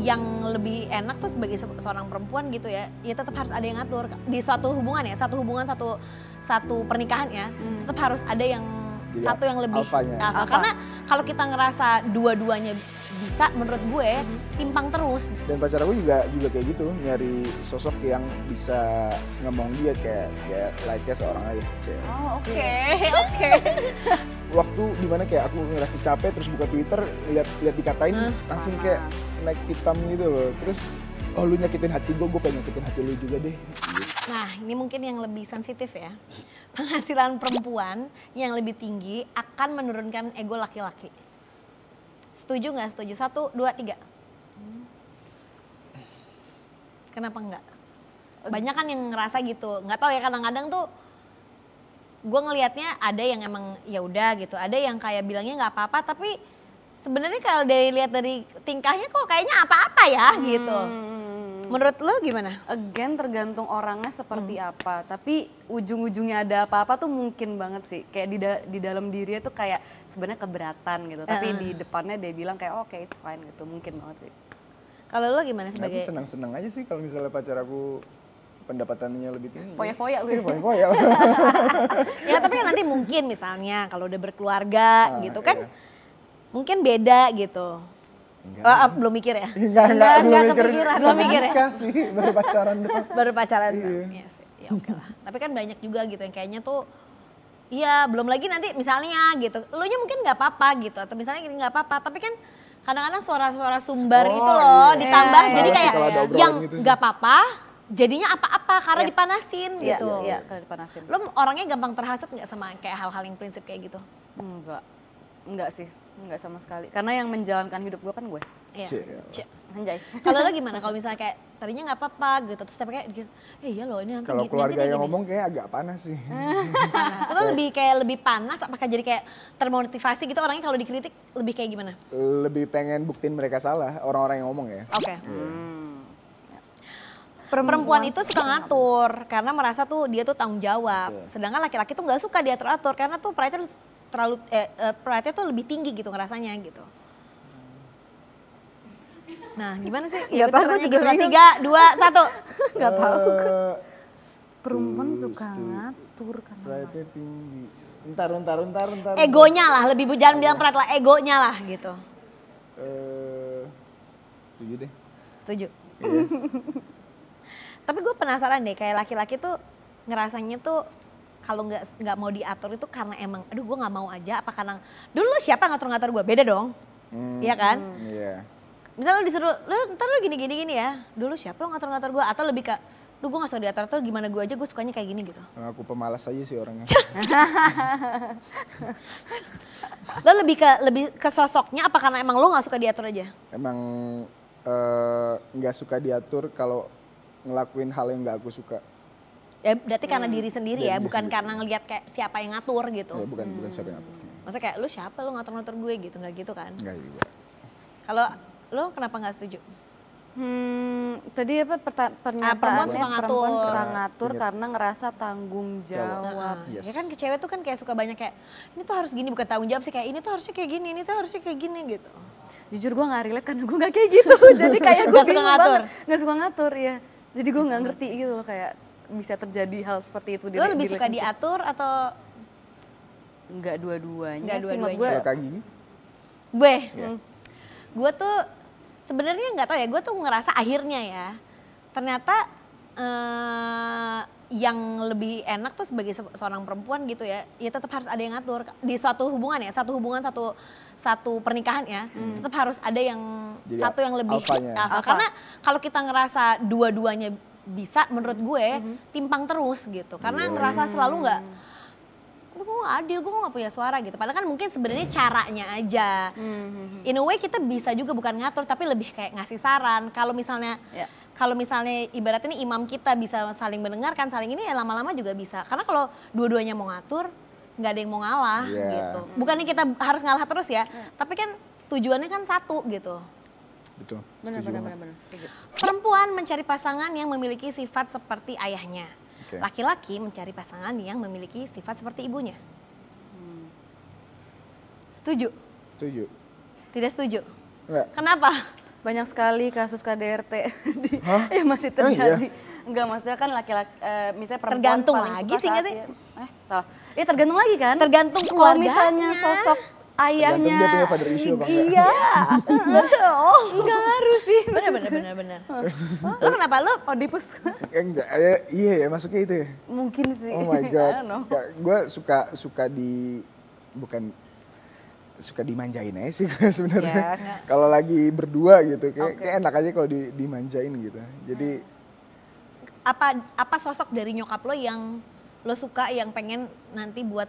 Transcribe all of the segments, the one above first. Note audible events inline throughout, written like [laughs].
yang lebih enak tuh sebagai seorang perempuan gitu ya ya tetap harus ada yang ngatur di suatu hubungan ya satu hubungan satu satu pernikahan ya hmm. tetap harus ada yang iya, satu yang lebih alfanya. karena kalau kita ngerasa dua-duanya bisa menurut gue timpang terus dan pacar aku juga juga kayak gitu nyari sosok yang bisa ngomong dia kayak kayak like nya seorang aja cewek oh oke okay. Iya. [laughs] oke okay. waktu dimana kayak aku ngerasa capek terus buka twitter lihat lihat dikatain hmm. langsung kayak naik hitam gitu loh terus oh lu nyakitin hati gue gue pengen nyakitin hati lu juga deh Nah, ini mungkin yang lebih sensitif ya. [laughs] Penghasilan perempuan yang lebih tinggi akan menurunkan ego laki-laki. Setuju nggak setuju? Satu, dua, tiga. Kenapa enggak? Banyak kan yang ngerasa gitu. Nggak tahu ya kadang-kadang tuh gue ngelihatnya ada yang emang ya udah gitu, ada yang kayak bilangnya nggak apa-apa tapi sebenarnya kalau dari lihat dari tingkahnya kok kayaknya apa-apa ya gitu. hmm. gitu. Menurut lo gimana? Again tergantung orangnya seperti hmm. apa, tapi ujung-ujungnya ada apa-apa tuh mungkin banget sih. Kayak di da di dalam dirinya tuh kayak sebenarnya keberatan gitu, tapi uh. di depannya dia bilang kayak oh, oke okay, it's fine gitu, mungkin banget sih. Kalau lo gimana sebagai? Aku senang-senang aja sih kalau misalnya pacar aku pendapatannya lebih tinggi. Foya-foya ya? Iya, Foya-foya. [laughs] ya tapi kan nanti mungkin misalnya kalau udah berkeluarga ah, gitu kan iya. mungkin beda gitu. Enggak. Oh, ah, belum mikir ya? [laughs] Enggak, enggak, enggak, enggak mikir. Belum mikir ya? sih, baru pacaran [laughs] baru pacaran iya. doang. Iya sih. Ya oke okay lah. Tapi kan banyak juga gitu yang kayaknya tuh Iya, belum lagi nanti misalnya gitu. Lu nya mungkin nggak apa-apa gitu atau misalnya gini nggak apa-apa, tapi kan kadang-kadang suara-suara sumbar oh, itu iya, loh iya. ditambah iya, jadi iya, kayak iya. yang gitu nggak gitu apa-apa jadinya apa-apa karena yes. dipanasin gitu. Iya, iya, karena dipanasin. Lo orangnya gampang terhasut nggak sama kayak hal-hal yang prinsip kayak gitu? Enggak. Enggak sih, enggak sama sekali. Karena yang menjalankan hidup gue kan gue. Iya. Anjay. Kalau lo gimana? [laughs] Kalau misalnya kayak tadinya nggak apa-apa gitu, terus tapi kayak gitu, eh iya loh ini nanti Kalau keluarga nanti yang gini. ngomong kayak agak panas sih. [laughs] panas. Lo lebih kayak lebih panas, apakah jadi kayak termotivasi gitu orangnya kalau dikritik lebih kayak gimana? Lebih pengen buktiin mereka salah, orang-orang yang ngomong ya. Oke. Okay. Iya. Hmm. Perempuan, perempuan itu suka ngatur karena merasa tuh dia tuh tanggung jawab. Yeah. Sedangkan laki-laki tuh nggak suka diatur-atur karena tuh pride terlalu eh, eh, pride-nya tuh lebih tinggi gitu ngerasanya gitu. Nah, gimana sih? Ya, Gak tahu gitu lah. Tiga, dua, satu. [laughs] Gak tahu. Uh, Perempuan suka ngatur karena Pride-nya tinggi. Ntar, ntar, ntar, ntar. Egonya lah, lebih jangan bilang pride lah, egonya lah gitu. Uh, setuju deh. Setuju. Yeah. [laughs] Tapi gue penasaran deh, kayak laki-laki tuh ngerasanya tuh kalau nggak nggak mau diatur itu karena emang aduh gue nggak mau aja apa karena dulu siapa ngatur-ngatur gue beda dong hmm, iya kan yeah. misalnya lo disuruh lo ntar lo gini gini gini ya dulu siapa lo ngatur-ngatur gue atau lebih ke lu gue nggak suka diatur atur gimana gue aja gue sukanya kayak gini gitu nah, aku pemalas aja sih orangnya lo lebih ke lebih ke sosoknya apa karena emang lo nggak suka diatur aja emang eh, nggak uh, suka diatur kalau ngelakuin hal yang nggak aku suka Ya, berarti karena hmm. diri sendiri ya, ya bukan sendiri. karena ngelihat kayak siapa yang ngatur gitu. Ya, bukan hmm. bukan siapa yang ngatur. Maksudnya kayak lu siapa lu ngatur-ngatur gue gitu, nggak gitu kan? Nggak juga. Kalau lu kenapa nggak setuju? Hmm, tadi apa pernyataannya ah, perempuan suka ya? ngatur, perempuan suka ngatur karena ngerasa tanggung jawab. Nah, yes. Ya kan ke cewek tuh kan kayak suka banyak kayak ini tuh harus gini bukan tanggung jawab sih kayak ini tuh harusnya kayak gini, ini tuh harusnya kayak gini gitu. Jujur gue gak relate karena gue gak kayak gitu. [laughs] Jadi kayak gue suka ngatur. banget. Iya. Gak suka ngatur ya. Jadi gue gak ngerti gitu loh kayak bisa terjadi hal seperti itu di lebih di suka diatur atau nggak dua-duanya nggak dua-duanya gue kaki gue yeah. gue tuh sebenarnya nggak tau ya gue tuh ngerasa akhirnya ya ternyata eh, yang lebih enak tuh sebagai seorang perempuan gitu ya ya tetap harus ada yang ngatur di suatu hubungan ya satu hubungan satu satu pernikahan ya hmm. tetap harus ada yang Jadi satu yang lebih alfanya. alfa. karena kalau kita ngerasa dua-duanya bisa menurut gue mm-hmm. timpang terus gitu karena yeah. ngerasa selalu nggak gue gak adil, gue gak punya suara gitu. Padahal kan mungkin sebenarnya caranya aja. Mhm. In a way kita bisa juga bukan ngatur, tapi lebih kayak ngasih saran. Kalau misalnya, yeah. kalau misalnya ibaratnya ini imam kita bisa saling mendengarkan, saling ini ya lama-lama juga bisa. Karena kalau dua-duanya mau ngatur, nggak ada yang mau ngalah yeah. gitu. Bukannya kita harus ngalah terus ya, yeah. tapi kan tujuannya kan satu gitu. Betul. Benar, benar, Perempuan mencari pasangan yang memiliki sifat seperti ayahnya. Laki-laki okay. mencari pasangan yang memiliki sifat seperti ibunya. Hmm. Setuju? Setuju. Tidak setuju? Enggak. Kenapa? Banyak sekali kasus KDRT [laughs] yang masih oh, iya? terjadi. Eh, iya. Enggak, maksudnya kan laki-laki, e, misalnya perempuan Tergantung lagi sih nggak sih? Eh, salah. Ya tergantung lagi kan? Tergantung keluarganya. Kalau misalnya sosok ayahnya dia punya father issue apa iya oh [laughs] nggak ngaruh sih bener bener bener bener lo [laughs] oh, kenapa lo mau dipus eh, enggak ya, iya ya masuknya itu ya mungkin sih oh my [laughs] god gue suka suka di bukan suka dimanjain aja sih sebenarnya yes. kalau lagi berdua gitu kayak, okay. kayak enak aja kalau di, dimanjain gitu jadi apa apa sosok dari nyokap lo yang lo suka yang pengen nanti buat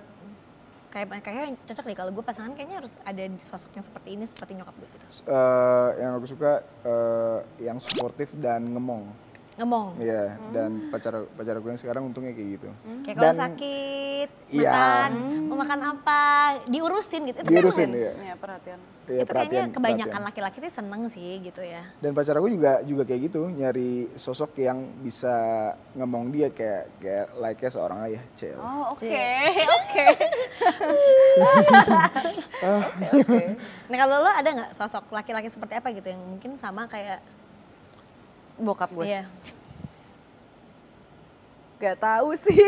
kayak kayaknya cocok nih kalau gue pasangan kayaknya harus ada sosok yang seperti ini seperti nyokap gue gitu. Uh, yang aku suka uh, yang suportif dan ngemong. Ngemong. Iya, yeah, hmm. dan pacar pacar gue yang sekarang untungnya kayak gitu. Hmm. Kayak kalau sakit, iya. makan, mau makan apa, diurusin gitu. Itu kan diurusin, kan? iya. Ya, perhatian ya, perhatian, kayaknya kebanyakan laki-laki itu seneng sih gitu ya. Dan pacar aku juga juga kayak gitu nyari sosok yang bisa ngomong dia kayak kayak like-nya seorang ayah cewek. Oh iya. [laughs] ah. oke oke. Nah kalau lo ada nggak sosok laki-laki seperti apa gitu yang mungkin sama kayak bokap gue? Iya. Gak tahu sih.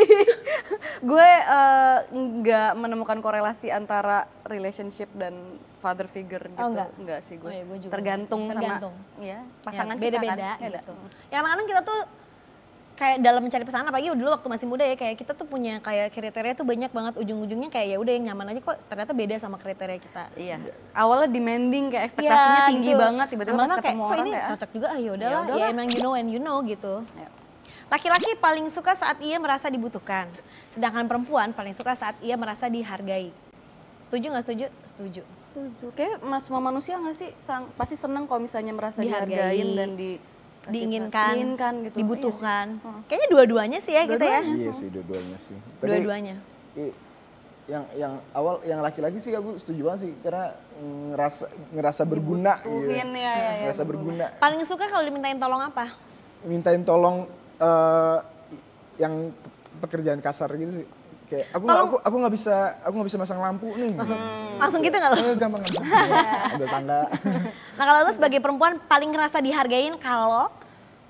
[laughs] gue eh, nggak uh, menemukan korelasi antara relationship dan father figure oh, gitu. Oh, enggak. enggak sih gue. Oh, iya, gue juga tergantung, sama, tergantung sama iya, ya, pasangan ya, beda-beda kan, gitu. Beda. Ya kadang-kadang kita tuh kayak dalam mencari pasangan apalagi dulu waktu masih muda ya kayak kita tuh punya kayak kriteria tuh banyak banget ujung-ujungnya kayak ya udah yang nyaman aja kok ternyata beda sama kriteria kita. Iya. Awalnya demanding kayak ekspektasinya ya, tinggi gitu. banget tiba-tiba pas ketemu kayak, orang ini ah, cocok juga ah yaudah udahlah ya, ya emang you know and you know gitu. Ya. Laki-laki paling suka saat ia merasa dibutuhkan, sedangkan perempuan paling suka saat ia merasa dihargai. Setuju nggak setuju? Setuju. Setuju. Kayak mas semua manusia nggak sih sang, pasti seneng kalau misalnya merasa dihargain, dihargain dan di diinginkan, diinginkan gitu. dibutuhkan. Iya Kayaknya dua-duanya sih ya dua gitu ya. Iya sih dua-duanya sih. Dua-duanya. Yang yang awal yang laki-laki sih aku setuju banget sih karena ngerasa ngerasa berguna gitu. Ya, ya, ngerasa ya, berguna. Paling suka kalau dimintain tolong apa? Mintain tolong uh, yang pekerjaan kasar gitu sih. Kayak aku Tolong. aku aku nggak bisa aku nggak bisa masang lampu nih. Langsung hmm. langsung gitu nggak loh? Eh, gampang gampang. [laughs] Ambil tanda. [laughs] Nah kalau lo sebagai perempuan paling ngerasa dihargain kalau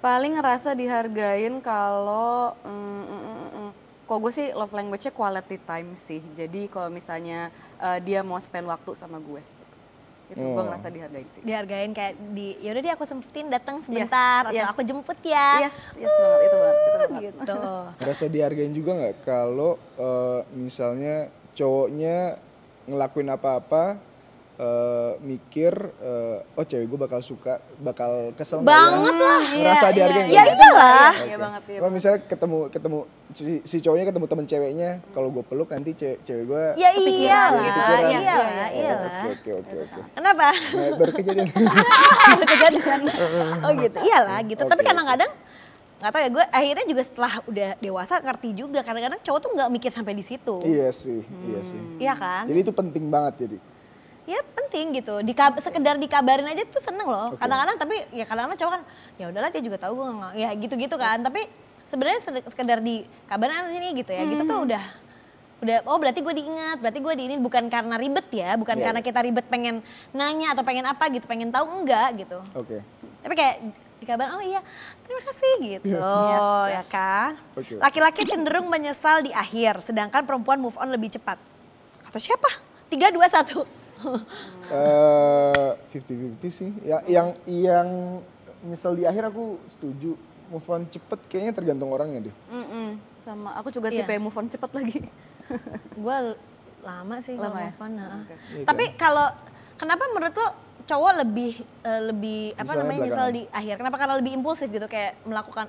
paling ngerasa dihargain kalau mm, mm, mm, mm kok gue sih love language-nya quality time sih. Jadi kalau misalnya uh, dia mau spend waktu sama gue gitu hmm. gue oh. ngerasa dihargain sih dihargain kayak di yaudah deh aku sempetin datang sebentar yes, atau yes. aku jemput ya yes yes uh, itu banget itu banget gitu [laughs] ngerasa dihargain juga nggak kalau uh, misalnya cowoknya ngelakuin apa-apa uh, mikir uh, oh cewek gue bakal suka bakal kesel ya? banget lah iya, rasa yeah, dihargain iya, yeah, ya iyalah okay. ya banget ya misalnya ketemu ketemu si, si cowoknya ketemu temen ceweknya kalau gue peluk nanti cewek cewek gue ya iyalah gitu, iyalah iya, oke oke oke kenapa nah, berkejadian [laughs] berkejadian oh gitu iyalah gitu okay. tapi kadang-kadang Gak tau ya gue akhirnya juga setelah udah dewasa ngerti juga kadang-kadang cowok tuh nggak mikir sampai di situ iya sih hmm. iya sih iya kan jadi itu penting banget jadi ya penting gitu Dikab sekedar dikabarin aja tuh seneng loh kadang-kadang okay. tapi ya kadang-kadang cowok kan ya udahlah dia juga tahu gue ya gitu-gitu kan yes. tapi sebenarnya sekedar dikabarin sini gitu ya hmm. gitu tuh hmm. udah udah oh berarti gue diingat berarti gue diinin bukan karena ribet ya bukan yeah. karena iya. kita ribet pengen nanya atau pengen apa gitu pengen tahu enggak gitu oke okay. tapi kayak dikabarin oh iya terima kasih gitu yes, yes. ya kan laki laki-laki cenderung menyesal di akhir sedangkan perempuan move on lebih cepat atau siapa tiga dua satu Eh, fifty fifty sih. Ya, yang yang nyesel di akhir aku setuju move on cepet kayaknya tergantung orangnya deh. Mm -mm. Sama aku juga iya. tipe yeah. move on cepet lagi. [laughs] gue lama sih lama ya? move on. Nah. Okay. Iya Tapi kan? kalau kenapa menurut lo cowok lebih uh, lebih apa Misalnya namanya nyesel di akhir? Kenapa karena lebih impulsif gitu kayak melakukan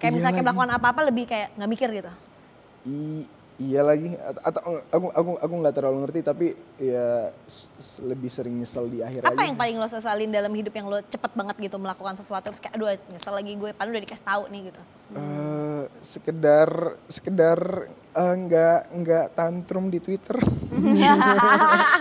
kayak iya misalnya kayak melakukan apa-apa lebih kayak nggak mikir gitu. I iya lagi atau aku aku aku nggak terlalu ngerti tapi ya lebih sering nyesel di akhir apa aja yang sih. paling lo sesalin dalam hidup yang lo cepet banget gitu melakukan sesuatu terus kayak aduh nyesel lagi gue padahal udah dikasih tahu nih gitu uh, sekedar sekedar eh, nggak nggak tantrum di twitter [laughs]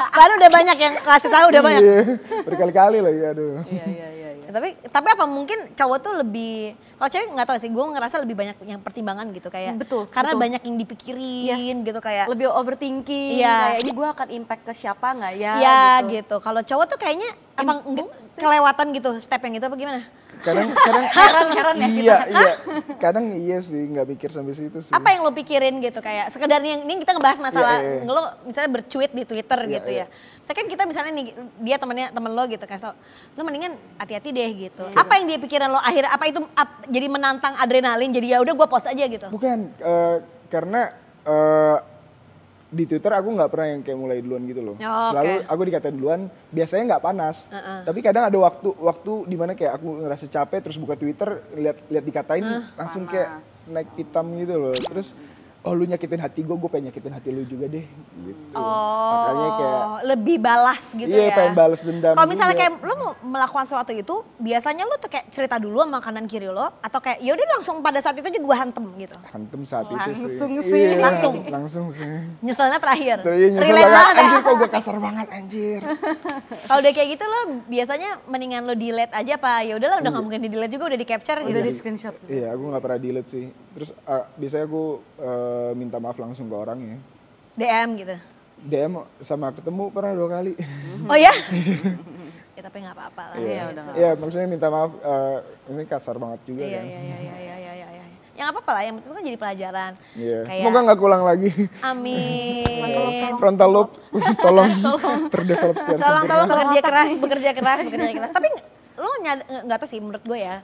Karena [laughs] udah banyak yang kasih tahu udah banyak. Iya, berkali-kali loh ya aduh. Iya, iya, tapi tapi apa mungkin cowok tuh lebih kalau cewek nggak tahu sih, gue ngerasa lebih banyak yang pertimbangan gitu kayak. Betul. Karena betul. banyak yang dipikirin yes. gitu kayak. Lebih overthinking. yeah. Kayak ini gue akan impact ke siapa nggak ya? yeah, gitu. gitu. Kalau cowok tuh kayaknya apa enggak, kelewatan gitu step yang itu apa gimana? Kadang [laughs] kadang heran heran ya iya, kita. Iya, kadang iya sih nggak mikir sampai situ sih. Apa yang lo pikirin gitu kayak sekedar yang ini kita ngebahas masalah yeah, yeah. Iya. lo misalnya bercuit di Twitter yeah, gitu yeah. ya. Iya. kan kita misalnya nih dia temennya temen lo gitu kasih tau lo mendingan hati-hati deh gitu. Yeah. Apa yang dia pikiran lo akhir apa itu ap, jadi menantang adrenalin jadi ya udah gue post aja gitu. Bukan uh, karena uh, di Twitter aku nggak pernah yang kayak mulai duluan gitu loh. Oh, Selalu aku dikatain duluan, biasanya nggak panas. Uh -uh. Tapi kadang ada waktu waktu di mana kayak aku ngerasa capek terus buka Twitter, lihat lihat dikatain uh, langsung panas. kayak naik hitam gitu loh. Terus oh lu nyakitin hati gue, gue pengen nyakitin hati lu juga deh gitu. Oh, Makanya kayak lebih balas gitu iya, ya. Iya, pengen balas dendam. Kalau misalnya juga. kayak lu melakukan sesuatu itu, biasanya lu tuh kayak cerita dulu sama kanan kiri lo atau kayak yaudah langsung pada saat itu aja gue hantem gitu. Hantem saat langsung itu sih. Iya, sih. Iya, langsung sih. Langsung. sih. Nyeselnya terakhir. Terakhir nyesel Relate banget. Ya. Anjir kok gue kasar banget anjir. [laughs] Kalau udah kayak gitu lo biasanya mendingan lo delete aja apa yaudah lah, udah iya. nggak mungkin di delete juga udah di capture oh, gitu. Iya. Udah di screenshot. Iya, aku nggak pernah delete sih. Terus uh, biasanya gue uh, minta maaf langsung ke orangnya. DM gitu. DM sama ketemu pernah dua kali. Oh ya? [laughs] ya tapi nggak apa-apa lah. Iya, ya, udah iya, maksudnya minta maaf, uh, kasar banget juga ya kan. Iya, iya, iya, iya, iya, iya. Yang ya, apa-apa lah, yang itu kan jadi pelajaran. Iya. Kayak, Semoga nggak kulang lagi. Amin. Frontal loop, [laughs] tolong, tolong terdevelop secara Tolong, tolong bekerja keras, bekerja keras, bekerja keras. Tapi lo nggak tau sih menurut gue ya,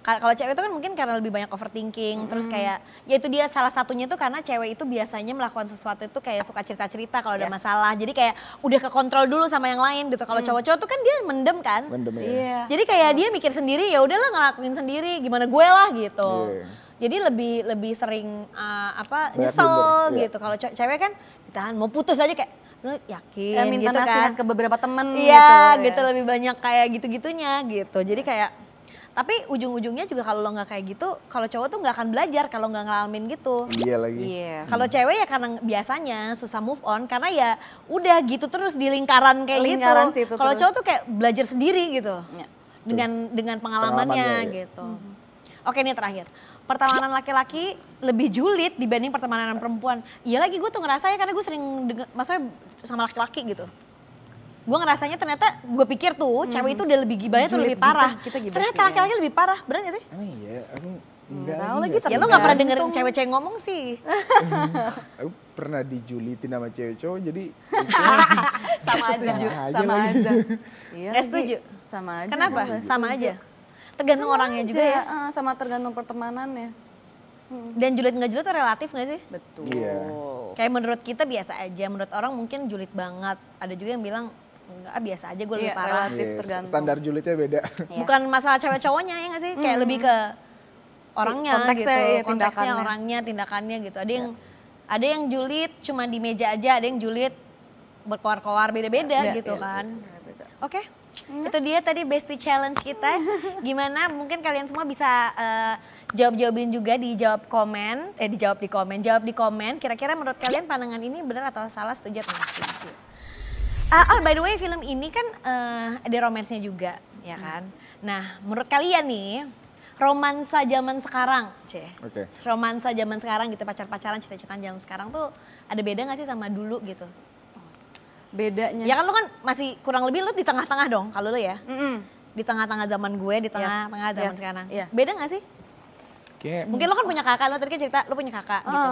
kalau cewek itu kan mungkin karena lebih banyak overthinking, hmm. terus kayak ya itu dia salah satunya tuh karena cewek itu biasanya melakukan sesuatu itu kayak suka cerita-cerita kalau yes. ada masalah. Jadi kayak udah kekontrol dulu sama yang lain gitu. Kalau hmm. cowok-cowok tuh kan dia mendem kan? Mendem ya. Yeah. Jadi kayak hmm. dia mikir sendiri ya udahlah ngelakuin sendiri, gimana gue lah gitu. Yeah. Jadi lebih lebih sering uh, apa banyak nyesel yeah. gitu. Kalau cewek kan ditahan mau putus aja kayak lu yakin ya, minta gitu kan ke beberapa temen ya, gitu. gitu iya. lebih banyak kayak gitu-gitunya gitu. Jadi kayak tapi ujung-ujungnya juga kalau lo nggak kayak gitu, kalau cowok tuh nggak akan belajar kalau nggak ngalamin gitu. Iya lagi. Yeah. Iya. Kalau cewek ya karena biasanya susah move on karena ya udah gitu terus di lingkaran kayak gitu. lingkaran gitu. Kalau cowok tuh kayak belajar sendiri gitu. Yeah. Dengan dengan pengalamannya, pengalamannya iya. gitu. Mm Oke ini terakhir. Pertemanan laki-laki lebih julid dibanding pertemanan perempuan. Iya lagi gue tuh ngerasa ya karena gue sering denger, maksudnya sama laki-laki gitu gue ngerasanya ternyata gue pikir tuh hmm. cewek itu udah lebih gibanya tuh lebih gitu, parah. Kita, kita ternyata laki-laki lebih parah, bener gak sih? Oh iya, aku enggak. Hmm, tahu lagi ya, lo gak pernah dengerin cewek-cewek ngomong sih. [laughs] aku pernah dijulitin sama cewek cowok jadi [laughs] sama aja. Sama aja. Sama [laughs] Iya. Gak setuju. Sama aja. Kenapa? Sama aja. Tergantung sama orangnya aja. juga ya. Ah, sama tergantung pertemanannya. ya. Dan julid nggak julid itu relatif nggak sih? Betul. Yeah. Kayak menurut kita biasa aja, menurut orang mungkin julid banget. Ada juga yang bilang enggak ah, biasa aja gue lebih yeah, parah relatif yeah, tergantung standar julidnya beda yes. Iya. bukan masalah cewek cowoknya ya nggak sih kayak mm. lebih ke orangnya konteksnya, gitu ya, konteksnya tindakannya. orangnya tindakannya gitu ada yang yeah. ada yang julid cuma di meja aja ada yang julid berkoar-koar beda-beda yeah, gitu yeah, kan yeah, iya, iya, oke okay. Hmm. Itu dia tadi bestie challenge kita. Gimana mungkin kalian semua bisa uh, jawab-jawabin juga di jawab komen, eh dijawab di komen, jawab di komen kira-kira menurut kalian pandangan ini benar atau salah setuju atau tidak Uh, oh, by the way film ini kan uh, ada romansnya juga, ya hmm. kan? Hmm. Nah, menurut kalian nih, romansa zaman sekarang, ceh. Oke. Okay. Romansa zaman sekarang gitu, pacar-pacaran, cita cita zaman sekarang tuh ada beda gak sih sama dulu gitu? Bedanya. Ya kan lu kan masih kurang lebih lu di tengah-tengah dong kalau lu ya. Mm -mm. Di tengah-tengah zaman gue, di tengah-tengah yes. zaman yes. sekarang. Yeah. Beda gak sih? Kayak... Mungkin lo kan punya kakak, lo tadi kan cerita lo punya kakak ah, gitu.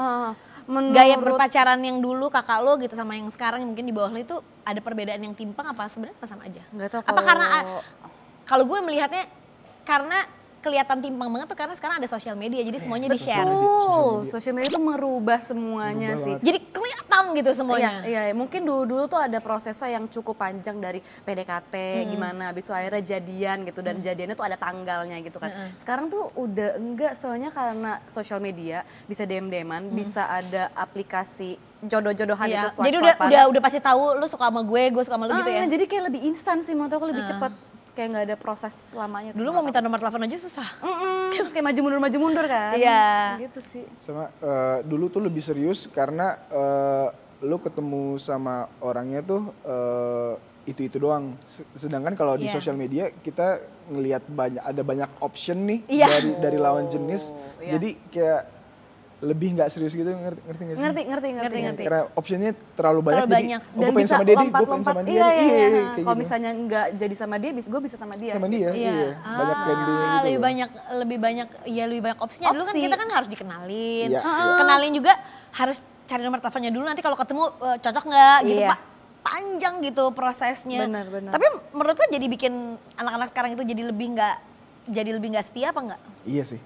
Menurut... gaya berpacaran yang dulu kakak lo gitu sama yang sekarang mungkin di bawah lo itu ada perbedaan yang timpang apa sebenarnya sama aja? Gak tau. Apa kalau... karena kalau gue melihatnya karena kelihatan timpang banget tuh karena sekarang ada sosial media jadi semuanya iya, di share. Betul. Sosial media tuh merubah semuanya merubah sih. Banget. Jadi kelihatan gitu semuanya. Iya, iya, mungkin dulu dulu tuh ada prosesnya yang cukup panjang dari PDKT hmm. gimana habis itu akhirnya jadian gitu dan hmm. jadiannya tuh ada tanggalnya gitu kan. Hmm. Sekarang tuh udah enggak soalnya karena sosial media bisa dm dm hmm. bisa ada aplikasi jodoh-jodohan iya. itu Jadi udah udah udah pasti tahu lu suka sama gue, gue suka sama lu gitu ah, gitu ya. jadi kayak lebih instan sih menurut aku lebih uh. Ah. cepat kayak nggak ada proses lamanya. Dulu mau minta nomor telepon aja susah. Mm -mm, [laughs] kayak maju mundur maju mundur kan. Iya. Yeah. Gitu sih. Sama uh, dulu tuh lebih serius karena uh, lu ketemu sama orangnya tuh uh, eh, itu itu doang. Sedangkan kalau yeah. di iya. sosial media kita ngelihat banyak ada banyak option nih yeah. dari dari lawan jenis. Oh, yeah. Jadi kayak lebih nggak serius gitu ngerti ngerti nggak sih? Ngerti ngerti ngerti ngerti. Karena optionnya terlalu banyak, terlalu banyak. jadi Dan gue pengen sama dia, gue pengen sama dia. Iya, iya, iya. iya. iya kalau gitu. misalnya nggak jadi sama dia, bisa gue bisa sama dia. Sama dia, iya. iya. Ah, banyak plan ah, gitu. Lebih banyak lebih banyak ya lebih banyak opsinya. Opsi. Dulu kan kita kan harus dikenalin. Iya, ah. iya. Kenalin juga harus cari nomor teleponnya dulu nanti kalau ketemu uh, cocok nggak gitu, iya. Pak panjang gitu prosesnya. Benar, benar. Tapi menurut gue jadi bikin anak-anak sekarang itu jadi lebih nggak jadi lebih nggak setia apa nggak? Iya sih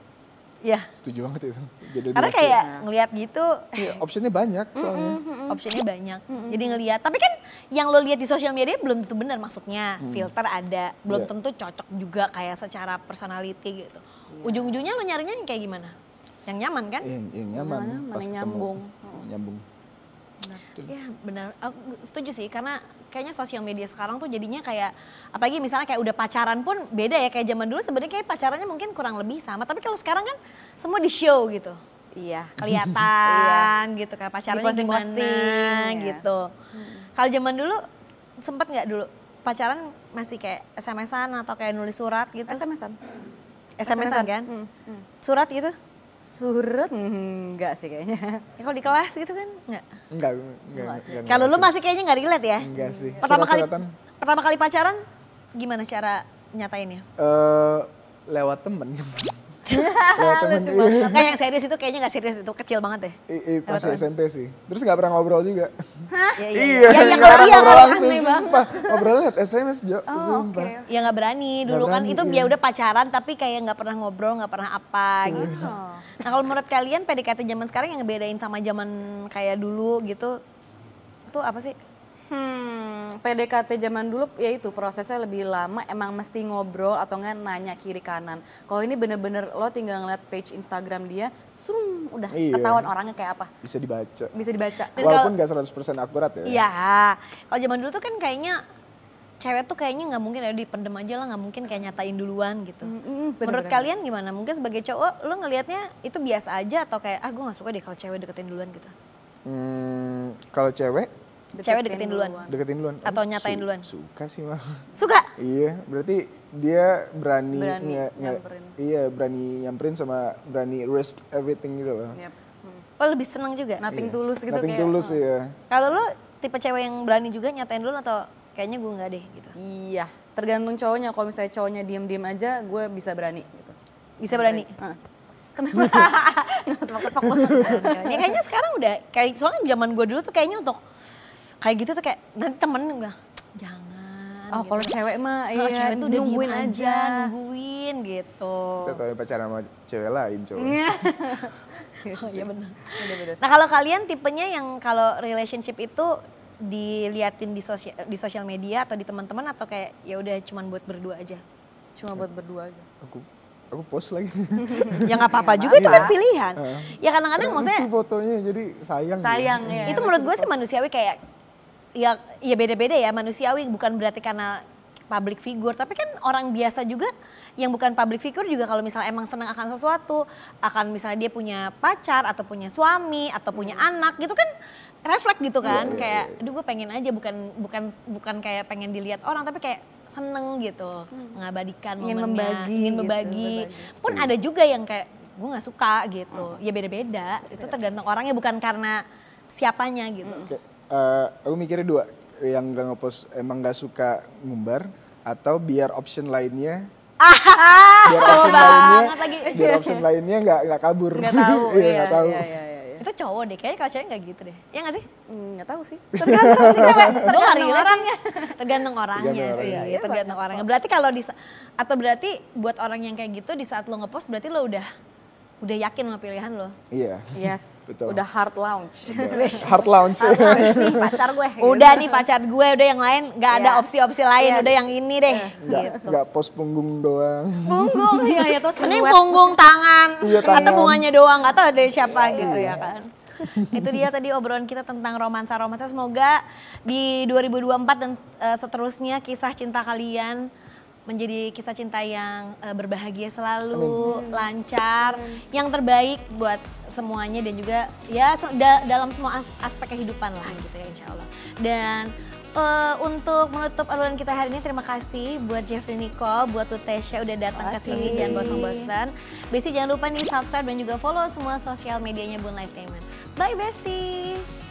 Iya. Setuju banget itu. Jadi Karena kayak ya. ngelihat gitu. Iya, optionnya banyak soalnya. Mm -hmm. optionnya banyak. Jadi ngelihat. Tapi kan yang lo lihat di sosial media belum tentu benar maksudnya. Filter ada, belum yeah. tentu cocok juga kayak secara personality gitu. Yeah. Ujung-ujungnya lo nyarinya kayak gimana? Yang nyaman kan? Yang, yang nyaman, Yang pas ketemu. nyambung. Nyambung. Ya benar, aku setuju sih karena kayaknya sosial media sekarang tuh jadinya kayak apalagi misalnya kayak udah pacaran pun beda ya kayak zaman dulu sebenarnya kayak pacarannya mungkin kurang lebih sama tapi kalau sekarang kan semua di show gitu. Iya. Kelihatan [laughs] iya. gitu kayak pacarannya posting -posting, iya. gitu. Hmm. Kalau zaman dulu sempet nggak dulu pacaran masih kayak SMS-an atau kayak nulis surat gitu? SMS-an. SMS-an kan? Hmm. Hmm. Surat gitu? surut enggak sih kayaknya. [laughs] Ya, kalau di kelas gitu kan enggak? Enggak, enggak. enggak kalau lu masih kayaknya enggak relate ya? Enggak sih. Pertama kali pertama kali pacaran gimana cara nyatainnya? Eh uh, lewat temen. [laughs] lewat iya. Nggak yang serius itu kayaknya nggak serius itu kecil banget deh. Iya masih SMP sih. Terus nggak pernah ngobrol juga. Hah? Iya. Iya. kalau iya ngobrol langsung sumpah. Ngobrol liat SMS Jo. Oh, sumpah. Ya nggak berani. Dulu kan itu dia ya udah pacaran tapi kayak nggak pernah ngobrol nggak pernah apa iya. gitu. Nah kalau menurut kalian PDKT zaman sekarang yang ngebedain sama zaman kayak dulu gitu itu apa sih? Hmm, PDKT zaman dulu ya itu prosesnya lebih lama, emang mesti ngobrol atau nggak nanya kiri kanan. Kalau ini bener-bener lo tinggal ngeliat page Instagram dia, sum udah iya. ketahuan orangnya kayak apa. Bisa dibaca. Bisa dibaca. Dan Walaupun nggak 100% akurat ya. Iya, kalau zaman dulu tuh kan kayaknya cewek tuh kayaknya nggak mungkin ada ya, di pendem aja lah nggak mungkin kayak nyatain duluan gitu. Mm, -hmm, Menurut kalian gimana? Mungkin sebagai cowok lo ngelihatnya itu biasa aja atau kayak ah gue nggak suka deh kalau cewek deketin duluan gitu? Hmm, kalau cewek deketin cewek deketin duluan. duluan. Deketin duluan. Atau nyatain Su duluan. Suka sih mah. Suka? iya, berarti dia berani, berani nyamperin. Iya, berani nyamperin sama berani risk everything gitu loh. Yep. Oh, lebih seneng juga? Nothing iya. tulus gitu Nothing kayak. tulus, oh. iya. Kalau lo tipe cewek yang berani juga nyatain duluan atau kayaknya gue nggak deh gitu? Iya, tergantung cowoknya. Kalau misalnya cowoknya diem-diem aja, gue bisa berani gitu. Bisa berani? berani. Uh. [laughs] Kenapa? [laughs] Nggak, ya, kayaknya sekarang udah, kayak soalnya zaman gue dulu tuh kayaknya untuk kayak gitu tuh kayak nanti temen enggak, jangan. Oh gitu. kalau cewek mah iya. cewek tuh udah aja, aja, nungguin gitu. Tuh kalau ya, pacaran sama cewek lain cowok. Iya. [laughs] oh iya benar. Nah kalau kalian tipenya yang kalau relationship itu diliatin di sosial di sosial media atau di teman-teman atau kayak ya udah cuman buat berdua aja. Cuma buat berdua aja. Aku aku post lagi. [laughs] ya nggak apa-apa ya, juga itu kan pilihan. Uh, ya kadang-kadang maksudnya fotonya jadi sayang. Ya. Sayang ya. Itu iya. menurut gue sih manusiawi kayak ya ya beda-beda ya manusiawi bukan berarti karena public figure tapi kan orang biasa juga yang bukan public figure juga kalau misalnya emang senang akan sesuatu akan misalnya dia punya pacar atau punya suami atau punya hmm. anak gitu kan refleks gitu iya, kan yeah, kayak iya. aduh gue pengen aja bukan bukan bukan kayak pengen dilihat orang tapi kayak seneng gitu hmm. mengabadikan ingin momennya, membagi ingin membagi gitu, pun hmm. ada juga yang kayak gue nggak suka gitu hmm. ya beda-beda itu tergantung orangnya bukan karena siapanya gitu. Hmm uh, aku mikirnya dua yang gak ngepost emang gak suka ngumbar atau biar option lainnya [laughs] biar option lainnya lagi. biar option lainnya nggak nggak kabur nggak tahu [laughs] iya, iya nggak tahu iya, iya, iya. iya. itu cowok deh kayaknya kalau cewek nggak gitu deh ya nggak sih hmm, nggak tahu sih tergantung sih cewek [laughs] tergantung orangnya tergantung orangnya sih ya, tergantung iya, orangnya berarti kalau di atau berarti buat orang yang kayak gitu di saat lo ngepost berarti lo udah udah yakin sama pilihan lo. Iya. Yeah. Yes. [laughs] Betul. Udah hard launch. [laughs] hard launch. hard lounge nih pacar gue. [laughs] Udah nih pacar gue, udah yang lain nggak ada iya. opsi-opsi lain, yes. Iya. udah yang ini deh. Iya. Nggak gitu. Gak pos punggung doang. Punggung, iya ya tuh Ini punggung tangan, iya, tangan. atau bunganya doang, atau dari siapa gitu ya kan. itu dia tadi obrolan kita tentang romansa romansa semoga di 2024 dan uh, seterusnya kisah cinta kalian menjadi kisah cinta yang uh, berbahagia selalu, Amin. Hmm. lancar, Amin. yang terbaik buat semuanya dan juga ya da dalam semua as aspek kehidupan lah gitu ya insya Allah. Dan uh, untuk menutup alunan kita hari ini terima kasih buat Jeffrey Niko buat Tutesha udah datang ke sini dan bosan-bosan. Besti jangan lupa nih subscribe dan juga follow semua sosial medianya Bun Entertainment. Bye Besti.